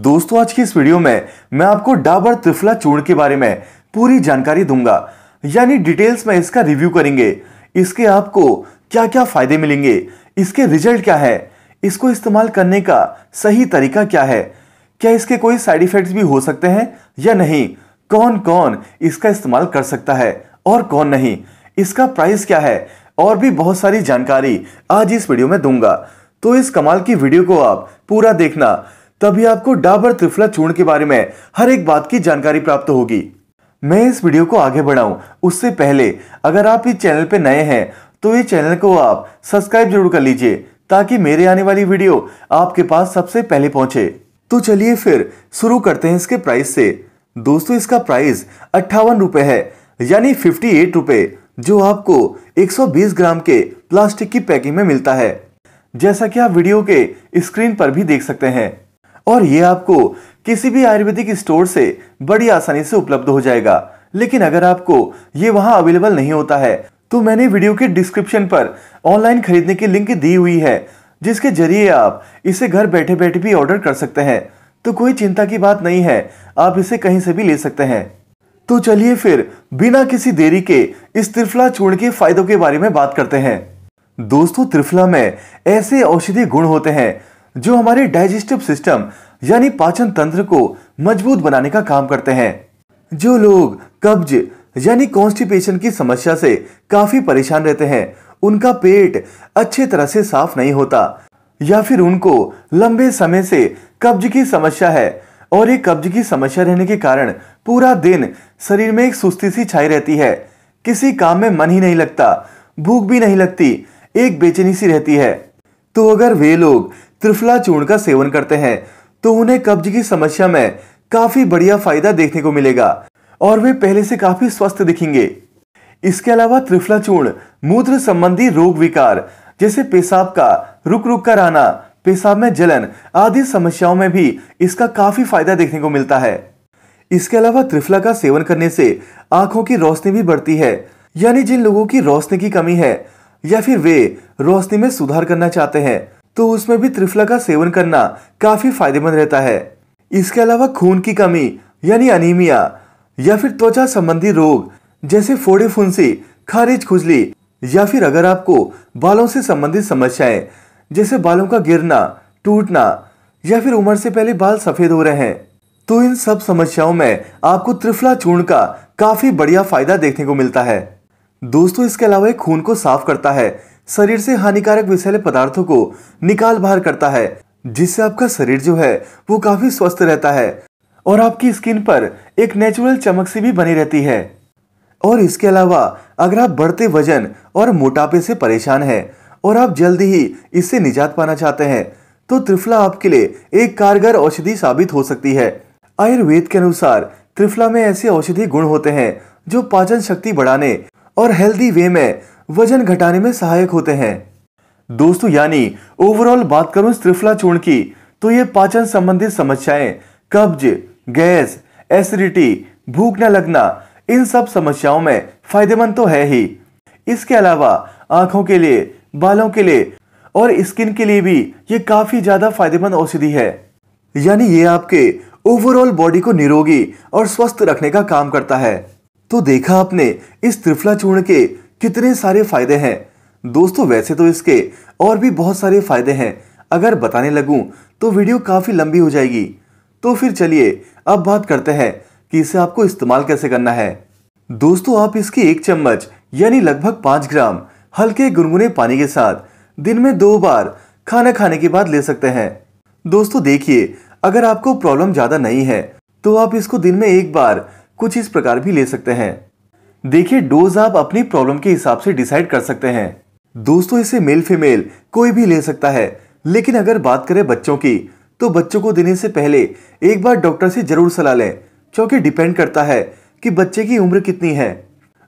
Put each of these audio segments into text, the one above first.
दोस्तों आज की इस वीडियो में मैं आपको डाबर त्रिफला चूर्ण के बारे में पूरी जानकारी दूंगा यानी डिटेल्स में इसका रिव्यू करेंगे इसके आपको क्या क्या फायदे मिलेंगे इसके रिजल्ट क्या है इसको इस्तेमाल करने का सही तरीका क्या है क्या इसके कोई साइड इफेक्ट्स भी हो सकते हैं या नहीं कौन कौन इसका इस्तेमाल कर सकता है और कौन नहीं इसका प्राइस क्या है और भी बहुत सारी जानकारी आज इस वीडियो में दूंगा तो इस कमाल की वीडियो को आप पूरा देखना तभी आपको डाबर त्रिफला चूर्ण के बारे में हर एक बात की जानकारी प्राप्त होगी मैं इस वीडियो को आगे बढ़ाऊं उससे पहले अगर आप इस चैनल पर नए हैं तो ये चैनल को आप सब्सक्राइब जरूर कर लीजिए ताकि मेरे आने वाली वीडियो आपके पास सबसे पहले पहुंचे तो चलिए फिर शुरू करते हैं इसके प्राइस से दोस्तों इसका प्राइस अट्ठावन रुपए है यानी फिफ्टी एट रुपए जो आपको 120 ग्राम के प्लास्टिक की पैकिंग में मिलता है जैसा कि आप वीडियो के स्क्रीन पर भी देख सकते हैं और ये आपको किसी भी आयुर्वेदिक स्टोर से बड़ी आसानी से उपलब्ध हो जाएगा लेकिन अगर आपको ये वहां अवेलेबल नहीं होता है तो मैंने वीडियो के डिस्क्रिप्शन पर ऑनलाइन खरीदने की लिंक दी हुई है जिसके जरिए आप इसे घर बैठे बैठे भी ऑर्डर कर सकते हैं तो कोई चिंता की बात नहीं है आप इसे कहीं से भी ले सकते हैं तो चलिए फिर बिना किसी देरी के इस त्रिफला चूर्ण के फायदों के बारे में बात करते हैं दोस्तों त्रिफला में ऐसे औषधि गुण होते हैं जो हमारे डाइजेस्टिव सिस्टम यानी पाचन तंत्र को मजबूत बनाने का काम करते हैं जो लोग कब्ज यानी कॉन्स्टिपेशन की समस्या से काफी परेशान रहते हैं उनका पेट अच्छे तरह से साफ नहीं होता या फिर उनको लंबे समय से कब्ज की समस्या है और ये कब्ज की समस्या रहने के कारण पूरा दिन शरीर में एक सुस्ती सी छाई रहती है किसी काम में मन ही नहीं लगता भूख भी नहीं लगती एक बेचैनी सी रहती है तो अगर वे लोग त्रिफला चूर्ण का सेवन करते हैं तो उन्हें कब्ज की समस्या में काफी बढ़िया फायदा देखने को मिलेगा और वे पहले से काफी स्वस्थ दिखेंगे इसके अलावा त्रिफला चूर्ण मूत्र संबंधी रोग विकार जैसे पेशाब का रुक रुक कर आना पेशाब में जलन आदि समस्याओं में भी इसका काफी फायदा देखने को मिलता है इसके अलावा त्रिफला का सेवन करने से आंखों की रोशनी भी बढ़ती है यानी जिन लोगों की रोशनी की कमी है या फिर वे रोशनी में सुधार करना चाहते हैं तो उसमें भी त्रिफला का सेवन करना काफी फायदेमंद रहता है इसके अलावा खून की कमी यानी अनिमिया या फिर त्वचा संबंधी रोग जैसे फोड़े फुंसी खारिज खुजली या फिर अगर आपको बालों से संबंधित समस्याएं जैसे बालों का गिरना टूटना या फिर उम्र से पहले बाल सफेद हो रहे हैं तो इन सब समस्याओं में आपको त्रिफला चूर्ण का काफी बढ़िया फायदा देखने को मिलता है दोस्तों इसके अलावा ये खून को साफ करता है शरीर से हानिकारक विषैले पदार्थों को निकाल बाहर करता है जिससे आपका शरीर जो है वो काफी स्वस्थ रहता है और आपकी स्किन पर एक नेचुरल चमक सी भी बनी रहती है और इसके अलावा अगर आप बढ़ते वजन और मोटापे से परेशान हैं और आप जल्दी ही इससे निजात पाना चाहते हैं तो त्रिफला आपके लिए एक कारगर औषधि साबित हो सकती है आयुर्वेद के अनुसार त्रिफला में ऐसे औषधि गुण होते हैं जो पाचन शक्ति बढ़ाने और हेल्दी वे में वजन घटाने में सहायक होते हैं दोस्तों यानी ओवरऑल बात करूं त्रिफला चूर्ण की तो ये पाचन संबंधित समस्याएं कब्ज गैस एसिडिटी भूख न लगना इन सब समस्याओं में फायदेमंद तो है ही इसके अलावा आंखों के लिए बालों के लिए और स्किन के लिए भी ये काफी ज्यादा फायदेमंद औषधि है यानी ये आपके ओवरऑल बॉडी को निरोगी और स्वस्थ रखने का काम करता है तो देखा आपने इस त्रिफला चूर्ण के कितने सारे फायदे हैं दोस्तों वैसे तो इसके और भी बहुत सारे फायदे हैं अगर बताने लगूं तो वीडियो काफ़ी लंबी हो जाएगी तो फिर चलिए अब बात करते हैं कि इसे आपको इस्तेमाल कैसे करना है दोस्तों आप इसकी एक चम्मच यानी लगभग पांच ग्राम हल्के गुनगुने पानी के साथ दिन में दो बार खाना खाने के बाद ले सकते हैं दोस्तों देखिए अगर आपको प्रॉब्लम ज़्यादा नहीं है तो आप इसको दिन में एक बार कुछ इस प्रकार भी ले सकते हैं देखिए डोज आप अपनी प्रॉब्लम के हिसाब से डिसाइड कर सकते हैं दोस्तों इसे मेल फीमेल कोई भी ले सकता है लेकिन अगर बात करें बच्चों की तो बच्चों को देने से पहले एक बार डॉक्टर से जरूर सलाह लें क्योंकि डिपेंड करता है कि बच्चे की उम्र कितनी है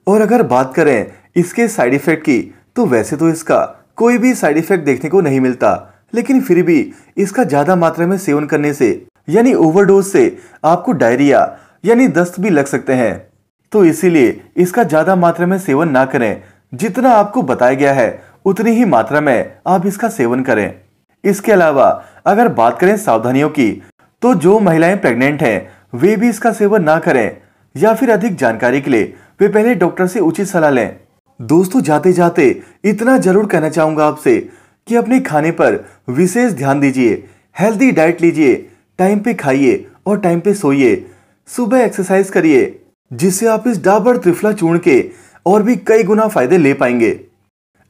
और अगर बात करें इसके साइड इफेक्ट की तो वैसे तो इसका कोई भी साइड इफेक्ट देखने को नहीं मिलता लेकिन फिर भी इसका ज़्यादा मात्रा में सेवन करने से यानी ओवरडोज से आपको डायरिया यानी दस्त भी लग सकते हैं तो इसीलिए इसका ज्यादा मात्रा में सेवन ना करें जितना आपको बताया गया है उतनी ही मात्रा में आप इसका सेवन करें इसके अलावा अगर बात करें सावधानियों की तो जो महिलाएं प्रेग्नेंट हैं वे भी इसका सेवन ना करें या फिर अधिक जानकारी के लिए वे पहले डॉक्टर से उचित सलाह लें दोस्तों जाते जाते इतना जरूर कहना चाहूंगा आपसे कि अपने खाने पर विशेष ध्यान दीजिए हेल्दी डाइट लीजिए टाइम पे खाइए और टाइम पे सोइए सुबह एक्सरसाइज करिए जिससे आप इस डाबर त्रिफला चूर्ण के और भी कई गुना फायदे ले पाएंगे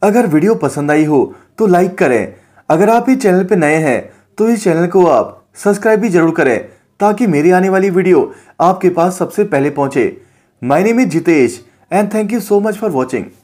अगर वीडियो पसंद आई हो तो लाइक करें अगर आप इस चैनल पर नए हैं तो इस चैनल को आप सब्सक्राइब भी जरूर करें ताकि मेरी आने वाली वीडियो आपके पास सबसे पहले पहुंचे my name is Jitesh and thank you so much for watching